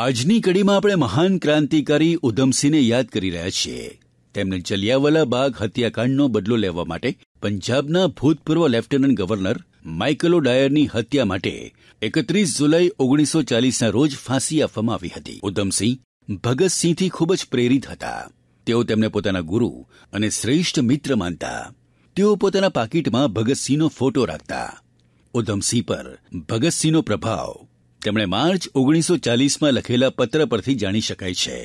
આજની કડીમાં આપણે મહાન ક્રાંતિકારી ઉધમસિંહને યાદ કરી રહ્યા છીએ તેમને જલિયાવાલા બાગ હત્યાકાંડનો બદલો લેવા માટે પંજાબના ભૂતપૂર્વ લેફ્ટનન્ટ ગવર્નર માઇકલો ડાયરની હત્યા માટે એકત્રીસ જુલાઈ ઓગણીસો ચાલીસના રોજ ફાંસી આપવામાં આવી હતી ઉધમસિંહ ભગતસિંહથી ખૂબ જ પ્રેરિત હતા તેઓ તેમને પોતાના ગુરુ અને શ્રેષ્ઠ મિત્ર માનતા તેઓ પોતાના પાકીટમાં ભગતસિંહનો ફોટો રાખતા ઉધમસિંહ પર ભગતસિંહનો પ્રભાવ તેમણે માર્ચ ઓગણીસો ચાલીસમાં લખેલા પત્ર પરથી જાણી શકાય છે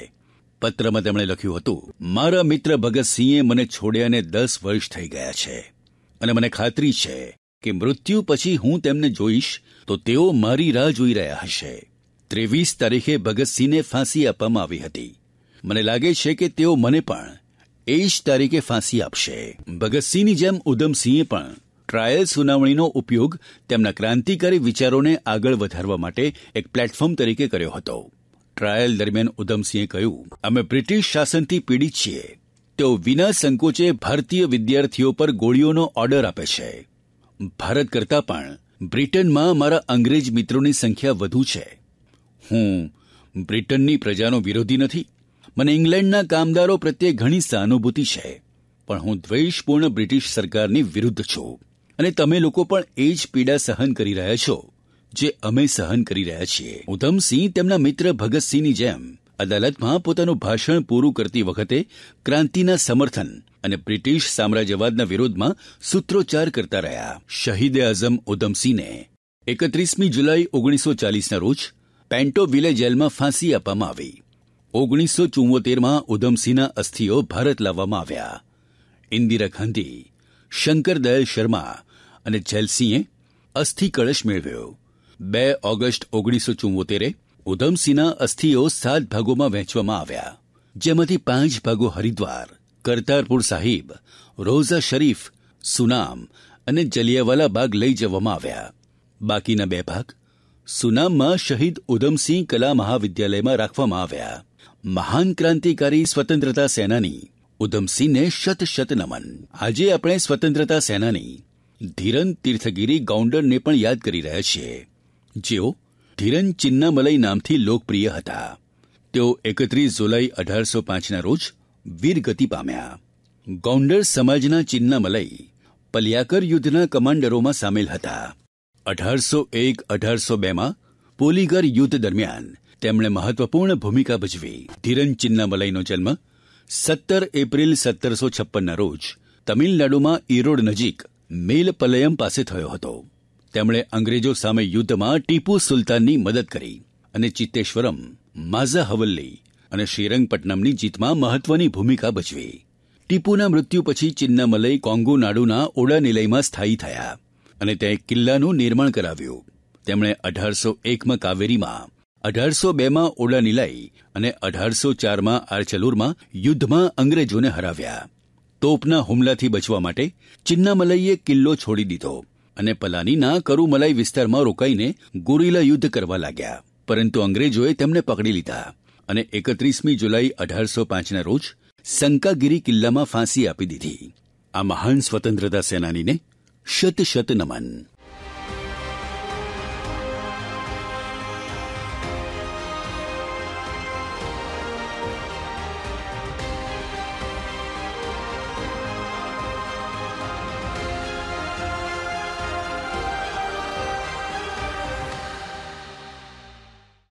પત્રમાં તેમણે લખ્યું હતું મારા મિત્ર ભગતસિંહે મને છોડ્યાને દસ વર્ષ થઈ ગયા છે અને મને ખાતરી છે કે મૃત્યુ પછી હું તેમને જોઈશ તો તેઓ મારી રાહ જોઈ રહ્યા હશે ત્રેવીસ તારીખે ભગતસિંહને ફાંસી આપવામાં આવી હતી મને લાગે છે કે તેઓ મને પણ એ જ તારીખે ફાંસી આપશે ભગતસિંહની જેમ ઉધમસિંહે પણ ટ્રાયલ સુનાવણીનો ઉપયોગ તેમના ક્રાંતિકારી વિચારોને આગળ વધારવા માટે એક પ્લેટફોર્મ તરીકે કર્યો હતો ટ્રાયલ દરમિયાન ઉધમસિંહે કહ્યું અમે બ્રિટિશ શાસનથી પીડિત છીએ તેઓ વિના સંકોચે ભારતીય વિદ્યાર્થીઓ પર ગોળીઓનો ઓર્ડર આપે છે ભારત કરતાં પણ બ્રિટનમાં મારા અંગ્રેજ મિત્રોની સંખ્યા વધુ છે હું બ્રિટનની પ્રજાનો વિરોધી નથી મને ઇંગ્લેન્ડના કામદારો પ્રત્યે ઘણી સહાનુભૂતિ છે પણ હું દ્વેષપૂર્ણ બ્રિટિશ સરકારની વિરુદ્ધ છું અને તમે લોકો પણ એ જ પીડા સહન કરી રહ્યા છો જે અમે સહન કરી રહ્યા છીએ ઉધમસિંહ તેમના મિત્ર ભગતસિંહની જેમ અદાલતમાં પોતાનું ભાષણ પૂરું કરતી વખતે ક્રાંતિના સમર્થન અને બ્રિટિશ સામ્રાજ્યવાદના વિરોધમાં સૂત્રોચ્ચાર કરતા રહ્યા શહીદે આઝમ ઉધમસિંહને એકત્રીસમી જુલાઈ ઓગણીસો ચાલીસના રોજ પેન્ટોવિલે જેલમાં ફાંસી આપવામાં આવી ઓગણીસો ચુમ્મોતેરમાં ઉધમસિંહના અસ્થિઓ ભારત લાવવામાં આવ્યા ઇન્દિરા ગાંધી શંકર દયાલ શર્મા અને ચેલ્સીએ અસ્થિ કળશ મેળવ્યો બે ઓગસ્ટ ઓગણીસો ચુમ્મોતેરે ઉધમસિંહના અસ્થિઓ સાત ભાગોમાં વહેંચવામાં આવ્યા જેમાંથી પાંચ ભાગો હરિદ્વાર કરતારપુર સાહિબ રોઝા શરીફ સુનામ અને જલિયાવાલા બાગ લઈ જવામાં આવ્યા બાકીના બે ભાગ સુનામમાં શહીદ ઉધમસિંહ કલા મહાવિદ્યાલયમાં રાખવામાં આવ્યા મહાન ક્રાંતિકારી સ્વતંત્રતા સેનાની ઉધમસિંહને શત શત નમન આજે આપણે સ્વતંત્રતા સેનાની ધીરન તીર્થગીરી ગૌંડરને પણ યાદ કરી રહ્યા છે જેઓ ધીરન ચિન્નામલય નામથી લોકપ્રિય હતા તેઓ એકત્રીસ જુલાઈ અઢારસો પાંચના રોજ વીરગતિ પામ્યા ગૌંડર સમાજના ચિન્નામલય પલિયાકર યુદ્ધના કમાન્ડરોમાં સામેલ હતા અઢારસો એક અઢારસો બેમાં પોલીગર યુદ્ધ દરમિયાન તેમણે મહત્વપૂર્ણ ભૂમિકા ભજવી ધીરન ચિન્નામલયનો જન્મ સત્તર એપ્રિલ સત્તરસો છપ્પનના રોજ તમિલનાડુમાં ઈરોડ નજીક મેલ પલયમ પાસે થયો હતો તેમણે અંગ્રેજો સામે યુદ્ધમાં ટીપુ સુલતાનની મદદ કરી અને ચિત્તેશ્વરમ માઝા હવલ્લી અને શ્રીરંગપટ્ટનમની જીતમાં મહત્વની ભૂમિકા ભજવી ટીપુના મૃત્યુ પછી ચિન્નામલઈ કોંગુનાડુના ઓડાનિલયમાં સ્થાયી થયા અને તે કિલ્લાનું નિર્માણ કરાવ્યું તેમણે અઢારસો એકમાં કાવેરીમાં અઢારસો બેમાં ઓડાનિલાઈ અને અઢારસો ચારમાં આરચલુરમાં યુદ્ધમાં અંગ્રેજોને હરાવ્યા તોપના હુમલાથી બચવા માટે ચિન્નામલઈએ કિલ્લો છોડી દીધો અને પલાનીના કરુમલાઈ વિસ્તારમાં રોકાઈને ગોરીલા યુદ્ધ કરવા લાગ્યા પરંતુ અંગ્રેજોએ તેમને પકડી લીધા અને એકત્રીસમી જુલાઈ અઢારસો પાંચના રોજ સંકાગીરી કિલ્લામાં ફાંસી આપી દીધી આ મહાન સ્વતંત્રતા સેનાનીને શત શત નમન